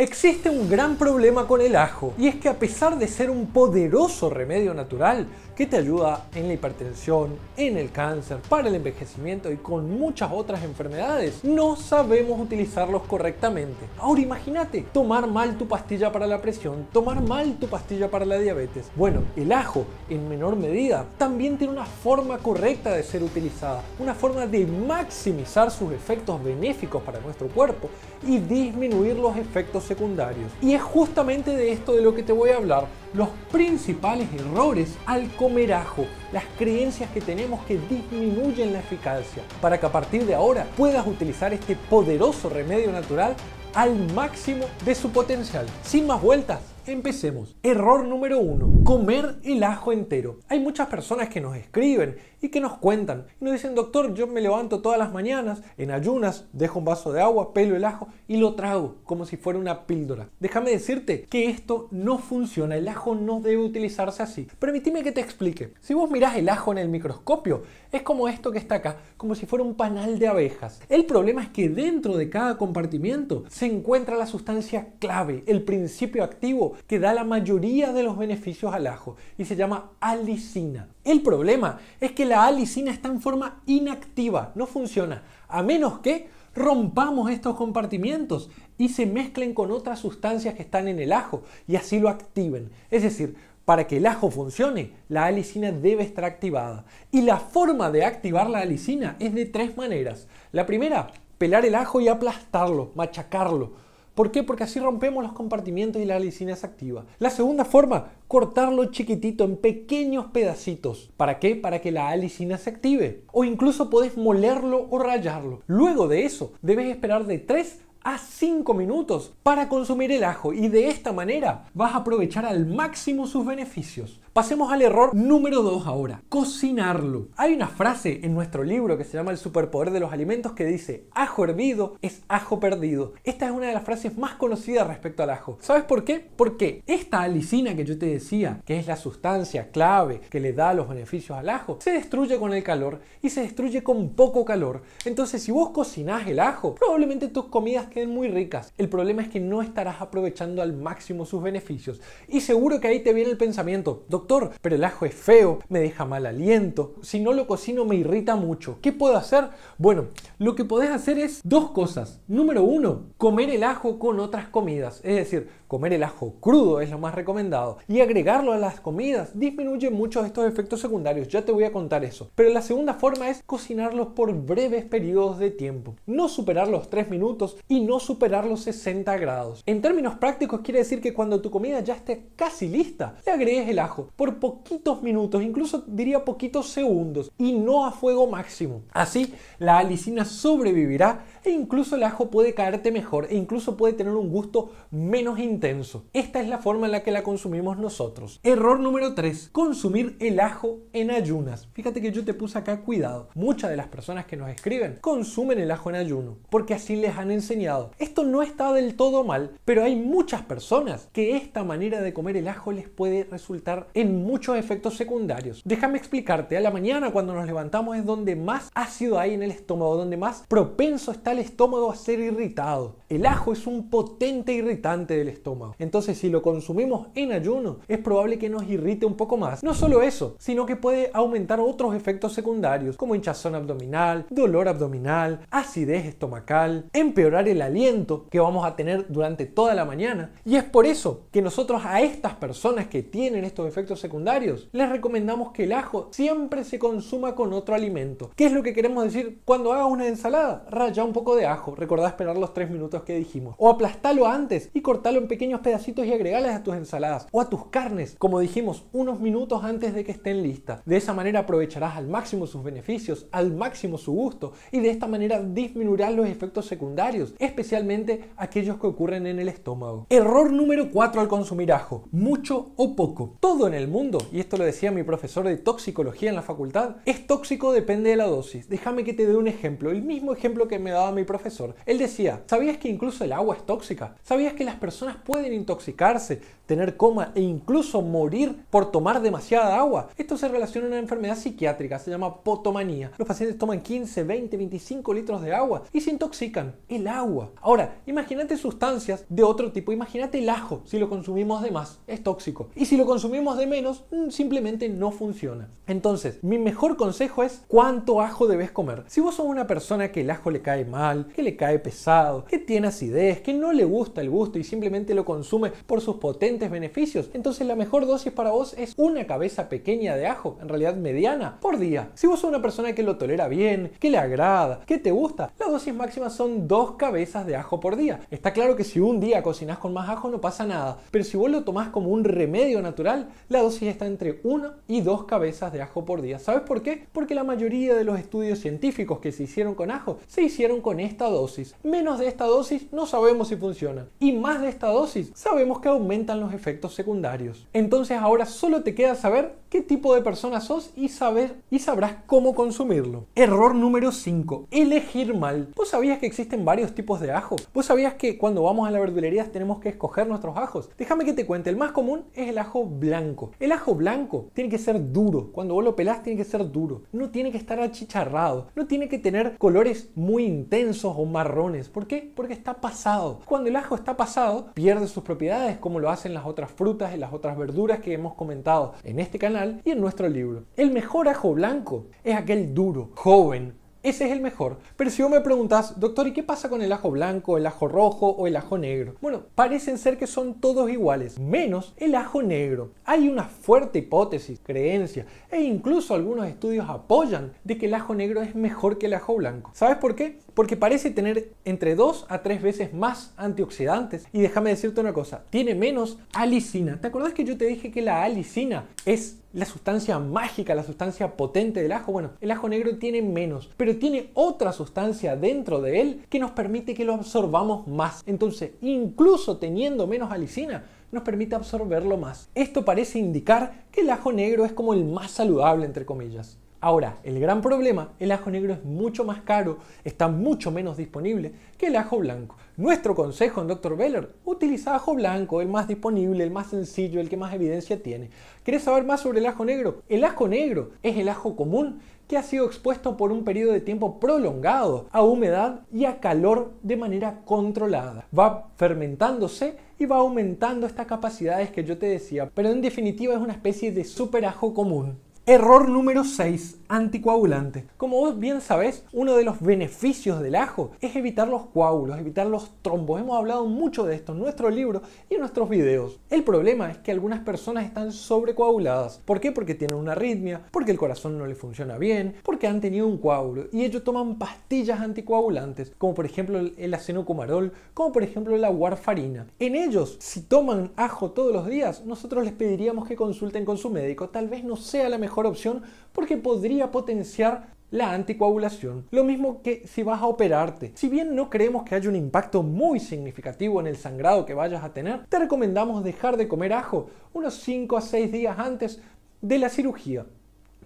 Existe un gran problema con el ajo, y es que a pesar de ser un poderoso remedio natural que te ayuda en la hipertensión, en el cáncer, para el envejecimiento y con muchas otras enfermedades, no sabemos utilizarlos correctamente. Ahora imagínate, tomar mal tu pastilla para la presión, tomar mal tu pastilla para la diabetes. Bueno, el ajo, en menor medida, también tiene una forma correcta de ser utilizada, una forma de maximizar sus efectos benéficos para nuestro cuerpo y disminuir los efectos secundarios. Y es justamente de esto de lo que te voy a hablar, los principales errores al comer ajo, las creencias que tenemos que disminuyen la eficacia, para que a partir de ahora puedas utilizar este poderoso remedio natural al máximo de su potencial. Sin más vueltas, Empecemos. Error número uno. Comer el ajo entero. Hay muchas personas que nos escriben y que nos cuentan. Y nos dicen, doctor, yo me levanto todas las mañanas, en ayunas, dejo un vaso de agua, pelo el ajo y lo trago como si fuera una píldora. Déjame decirte que esto no funciona. El ajo no debe utilizarse así. Permitime que te explique. Si vos mirás el ajo en el microscopio, es como esto que está acá, como si fuera un panal de abejas. El problema es que dentro de cada compartimiento se encuentra la sustancia clave, el principio activo que da la mayoría de los beneficios al ajo y se llama alicina. El problema es que la alicina está en forma inactiva, no funciona, a menos que rompamos estos compartimientos y se mezclen con otras sustancias que están en el ajo y así lo activen. Es decir, para que el ajo funcione, la alicina debe estar activada. Y la forma de activar la alicina es de tres maneras. La primera, pelar el ajo y aplastarlo, machacarlo ¿Por qué? Porque así rompemos los compartimientos y la alicina se activa. La segunda forma, cortarlo chiquitito en pequeños pedacitos. ¿Para qué? Para que la alicina se active. O incluso podés molerlo o rayarlo. Luego de eso, debes esperar de 3 a 5 minutos para consumir el ajo y de esta manera vas a aprovechar al máximo sus beneficios. Pasemos al error número 2 ahora, cocinarlo. Hay una frase en nuestro libro que se llama El superpoder de los alimentos que dice, ajo hervido es ajo perdido. Esta es una de las frases más conocidas respecto al ajo. ¿Sabes por qué? Porque esta alicina que yo te decía, que es la sustancia clave que le da los beneficios al ajo, se destruye con el calor y se destruye con poco calor. Entonces si vos cocinás el ajo, probablemente tus comidas queden muy ricas. El problema es que no estarás aprovechando al máximo sus beneficios. Y seguro que ahí te viene el pensamiento, doctor, pero el ajo es feo, me deja mal aliento, si no lo cocino me irrita mucho. ¿Qué puedo hacer? Bueno, lo que podés hacer es dos cosas. Número uno, comer el ajo con otras comidas, es decir, comer el ajo crudo es lo más recomendado y agregarlo a las comidas disminuye muchos estos efectos secundarios, ya te voy a contar eso. Pero la segunda forma es cocinarlos por breves periodos de tiempo, no superar los 3 minutos y no superar los 60 grados. En términos prácticos quiere decir que cuando tu comida ya esté casi lista, le agregues el ajo por poquitos minutos, incluso diría poquitos segundos y no a fuego máximo. Así la alicina sobrevivirá e incluso el ajo puede caerte mejor e incluso puede tener un gusto menos intenso. Esta es la forma en la que la consumimos nosotros. Error número 3, consumir el ajo en ayunas. Fíjate que yo te puse acá cuidado. Muchas de las personas que nos escriben consumen el ajo en ayuno porque así les han enseñado. Esto no está del todo mal, pero hay muchas personas que esta manera de comer el ajo les puede resultar en muchos efectos secundarios. Déjame explicarte, a la mañana cuando nos levantamos es donde más ácido hay en el estómago, donde más propenso está el estómago a ser irritado. El ajo es un potente irritante del estómago. Entonces si lo consumimos en ayuno es probable que nos irrite un poco más. No solo eso, sino que puede aumentar otros efectos secundarios como hinchazón abdominal, dolor abdominal, acidez estomacal, empeorar el aliento que vamos a tener durante toda la mañana. Y es por eso que nosotros a estas personas que tienen estos efectos secundarios. Les recomendamos que el ajo siempre se consuma con otro alimento. ¿Qué es lo que queremos decir? Cuando hagas una ensalada, raya un poco de ajo. Recordá esperar los 3 minutos que dijimos. O aplastalo antes y cortalo en pequeños pedacitos y agregales a tus ensaladas o a tus carnes, como dijimos, unos minutos antes de que estén listas. De esa manera aprovecharás al máximo sus beneficios, al máximo su gusto y de esta manera disminuirás los efectos secundarios, especialmente aquellos que ocurren en el estómago. Error número 4 al consumir ajo, mucho o poco. Todo en el el mundo, y esto lo decía mi profesor de toxicología en la facultad, es tóxico depende de la dosis. Déjame que te dé un ejemplo, el mismo ejemplo que me daba mi profesor. Él decía, ¿sabías que incluso el agua es tóxica? ¿Sabías que las personas pueden intoxicarse, tener coma e incluso morir por tomar demasiada agua? Esto se relaciona a una enfermedad psiquiátrica, se llama potomanía. Los pacientes toman 15, 20, 25 litros de agua y se intoxican. El agua. Ahora, imagínate sustancias de otro tipo, imagínate el ajo, si lo consumimos de más, es tóxico. Y si lo consumimos de menos, mm, simplemente no funciona. Entonces, mi mejor consejo es cuánto ajo debes comer. Si vos sos una persona que el ajo le cae mal, que le cae pesado, que tiene acidez, que no le gusta el gusto y simplemente lo consume por sus potentes beneficios, entonces la mejor dosis para vos es una cabeza pequeña de ajo, en realidad mediana, por día. Si vos sos una persona que lo tolera bien, que le agrada, que te gusta, la dosis máxima son dos cabezas de ajo por día. Está claro que si un día cocinás con más ajo no pasa nada, pero si vos lo tomás como un remedio natural, dosis está entre 1 y 2 cabezas de ajo por día. ¿Sabes por qué? Porque la mayoría de los estudios científicos que se hicieron con ajo se hicieron con esta dosis. Menos de esta dosis no sabemos si funciona. Y más de esta dosis sabemos que aumentan los efectos secundarios. Entonces ahora solo te queda saber qué tipo de persona sos y, saber, y sabrás cómo consumirlo. Error número 5. Elegir mal. ¿Vos sabías que existen varios tipos de ajo? ¿Vos sabías que cuando vamos a la verdulería tenemos que escoger nuestros ajos? Déjame que te cuente. El más común es el ajo blanco. El ajo blanco tiene que ser duro. Cuando vos lo pelás tiene que ser duro. No tiene que estar achicharrado. No tiene que tener colores muy intensos o marrones. ¿Por qué? Porque está pasado. Cuando el ajo está pasado, pierde sus propiedades como lo hacen las otras frutas y las otras verduras que hemos comentado en este canal y en nuestro libro. El mejor ajo blanco es aquel duro, joven, ese es el mejor. Pero si vos me preguntás, doctor, ¿y qué pasa con el ajo blanco, el ajo rojo o el ajo negro? Bueno, parecen ser que son todos iguales, menos el ajo negro. Hay una fuerte hipótesis, creencia, e incluso algunos estudios apoyan de que el ajo negro es mejor que el ajo blanco. ¿Sabes por qué? porque parece tener entre dos a tres veces más antioxidantes. Y déjame decirte una cosa, tiene menos alicina. ¿Te acordás que yo te dije que la alicina es la sustancia mágica, la sustancia potente del ajo? Bueno, el ajo negro tiene menos, pero tiene otra sustancia dentro de él que nos permite que lo absorbamos más. Entonces, incluso teniendo menos alicina, nos permite absorberlo más. Esto parece indicar que el ajo negro es como el más saludable, entre comillas. Ahora, el gran problema, el ajo negro es mucho más caro, está mucho menos disponible que el ajo blanco. Nuestro consejo en Dr. Beller, utiliza ajo blanco, el más disponible, el más sencillo, el que más evidencia tiene. ¿Quieres saber más sobre el ajo negro? El ajo negro es el ajo común que ha sido expuesto por un periodo de tiempo prolongado a humedad y a calor de manera controlada. Va fermentándose y va aumentando estas capacidades que yo te decía, pero en definitiva es una especie de super ajo común Error número 6. Anticoagulante. Como vos bien sabés, uno de los beneficios del ajo es evitar los coágulos, evitar los trombos. Hemos hablado mucho de esto en nuestro libro y en nuestros videos. El problema es que algunas personas están sobrecoaguladas. ¿Por qué? Porque tienen una arritmia, porque el corazón no le funciona bien, porque han tenido un coágulo y ellos toman pastillas anticoagulantes, como por ejemplo el acenocumarol, como por ejemplo la warfarina. En ellos, si toman ajo todos los días, nosotros les pediríamos que consulten con su médico. Tal vez no sea la mejor opción porque podría potenciar la anticoagulación. Lo mismo que si vas a operarte. Si bien no creemos que haya un impacto muy significativo en el sangrado que vayas a tener, te recomendamos dejar de comer ajo unos 5 a 6 días antes de la cirugía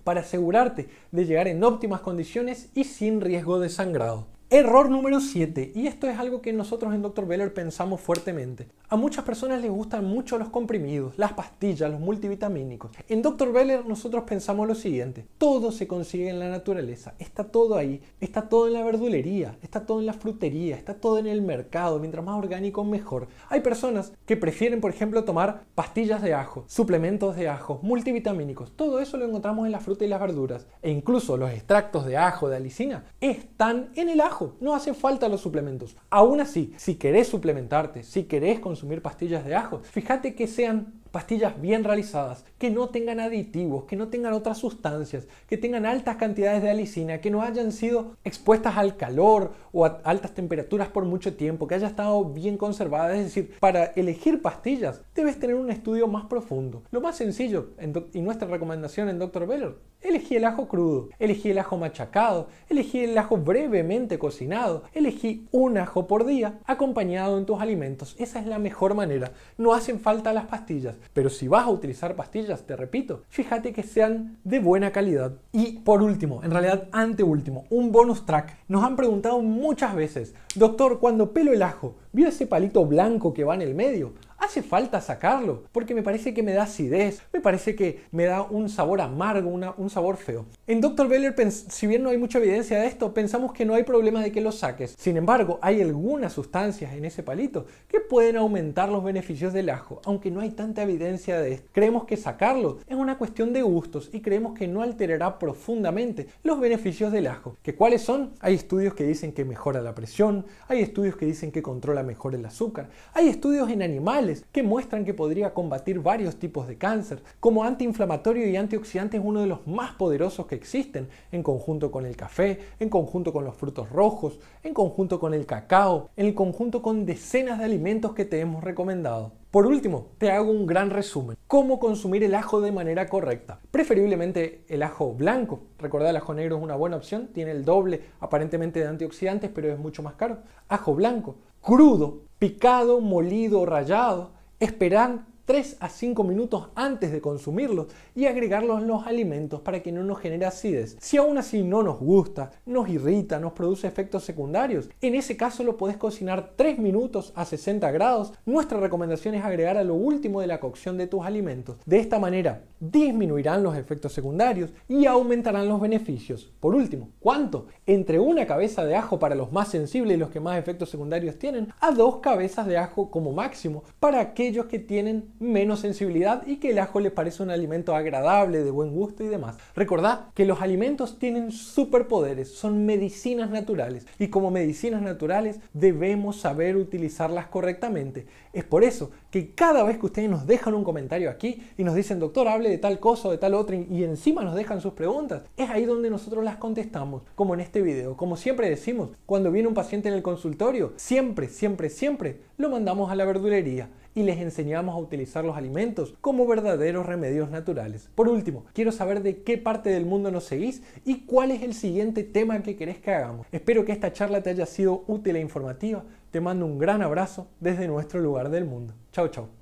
para asegurarte de llegar en óptimas condiciones y sin riesgo de sangrado. Error número 7, y esto es algo que nosotros en Dr. Beller pensamos fuertemente. A muchas personas les gustan mucho los comprimidos, las pastillas, los multivitamínicos. En Dr. Beller nosotros pensamos lo siguiente, todo se consigue en la naturaleza, está todo ahí, está todo en la verdulería, está todo en la frutería, está todo en el mercado, mientras más orgánico mejor. Hay personas que prefieren, por ejemplo, tomar pastillas de ajo, suplementos de ajo, multivitamínicos, todo eso lo encontramos en la fruta y las verduras, e incluso los extractos de ajo, de alicina, están en el ajo no hace falta los suplementos. Aún así, si querés suplementarte, si querés consumir pastillas de ajo, fíjate que sean pastillas bien realizadas, que no tengan aditivos, que no tengan otras sustancias, que tengan altas cantidades de alicina, que no hayan sido expuestas al calor o a altas temperaturas por mucho tiempo, que haya estado bien conservada. Es decir, para elegir pastillas debes tener un estudio más profundo. Lo más sencillo y nuestra recomendación en Dr. Beller, elegí el ajo crudo, elegí el ajo machacado, elegí el ajo brevemente cocinado, elegí un ajo por día acompañado en tus alimentos. Esa es la mejor manera. No hacen falta las pastillas. Pero si vas a utilizar pastillas, te repito, fíjate que sean de buena calidad. Y por último, en realidad anteúltimo, un bonus track. Nos han preguntado muchas veces, doctor, cuando pelo el ajo, ¿vio ese palito blanco que va en el medio? hace falta sacarlo, porque me parece que me da acidez, me parece que me da un sabor amargo, un sabor feo. En Dr. Beller, si bien no hay mucha evidencia de esto, pensamos que no hay problema de que lo saques. Sin embargo, hay algunas sustancias en ese palito que pueden aumentar los beneficios del ajo, aunque no hay tanta evidencia de esto. Creemos que sacarlo es una cuestión de gustos y creemos que no alterará profundamente los beneficios del ajo. ¿Que ¿Cuáles son? Hay estudios que dicen que mejora la presión, hay estudios que dicen que controla mejor el azúcar, hay estudios en animales que muestran que podría combatir varios tipos de cáncer. Como antiinflamatorio y antioxidante es uno de los más poderosos que existen, en conjunto con el café, en conjunto con los frutos rojos, en conjunto con el cacao, en conjunto con decenas de alimentos que te hemos recomendado. Por último, te hago un gran resumen. ¿Cómo consumir el ajo de manera correcta? Preferiblemente el ajo blanco. Recordad, el ajo negro es una buena opción, tiene el doble aparentemente de antioxidantes, pero es mucho más caro. Ajo blanco, crudo, picado, molido, rallado, esperan 3 a 5 minutos antes de consumirlos y agregarlos en los alimentos para que no nos genere acidez. Si aún así no nos gusta, nos irrita, nos produce efectos secundarios, en ese caso lo podés cocinar 3 minutos a 60 grados. Nuestra recomendación es agregar a lo último de la cocción de tus alimentos. De esta manera disminuirán los efectos secundarios y aumentarán los beneficios. Por último, ¿cuánto? Entre una cabeza de ajo para los más sensibles y los que más efectos secundarios tienen, a dos cabezas de ajo como máximo para aquellos que tienen menos sensibilidad y que el ajo les parece un alimento agradable, de buen gusto y demás. Recordad que los alimentos tienen superpoderes, son medicinas naturales y como medicinas naturales debemos saber utilizarlas correctamente. Es por eso que cada vez que ustedes nos dejan un comentario aquí y nos dicen, doctor, hable de tal cosa o de tal otra, y encima nos dejan sus preguntas, es ahí donde nosotros las contestamos, como en este video. Como siempre decimos, cuando viene un paciente en el consultorio, siempre, siempre, siempre lo mandamos a la verdulería y les enseñamos a utilizar los alimentos como verdaderos remedios naturales. Por último, quiero saber de qué parte del mundo nos seguís y cuál es el siguiente tema que querés que hagamos. Espero que esta charla te haya sido útil e informativa. Te mando un gran abrazo desde nuestro lugar del mundo. Chao, chao.